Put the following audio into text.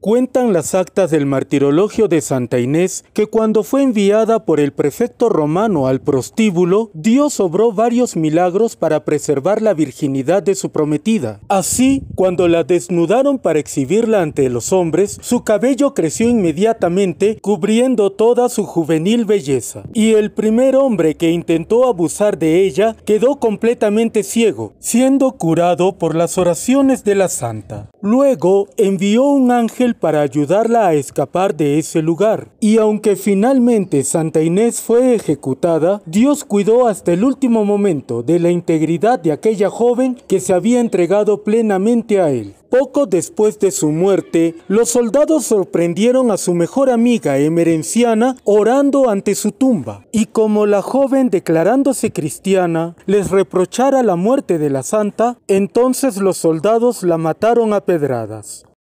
Cuentan las actas del martirologio de Santa Inés que cuando fue enviada por el prefecto romano al prostíbulo, Dios obró varios milagros para preservar la virginidad de su prometida. Así, cuando la desnudaron para exhibirla ante los hombres, su cabello creció inmediatamente, cubriendo toda su juvenil belleza. Y el primer hombre que intentó abusar de ella quedó completamente ciego, siendo curado por las oraciones de la santa. Luego envió un ángel para ayudarla a escapar de ese lugar. Y aunque finalmente Santa Inés fue ejecutada, Dios cuidó hasta el último momento de la integridad de aquella joven que se había entregado plenamente a él. Poco después de su muerte, los soldados sorprendieron a su mejor amiga emerenciana orando ante su tumba, y como la joven declarándose cristiana les reprochara la muerte de la santa, entonces los soldados la mataron a pedradas.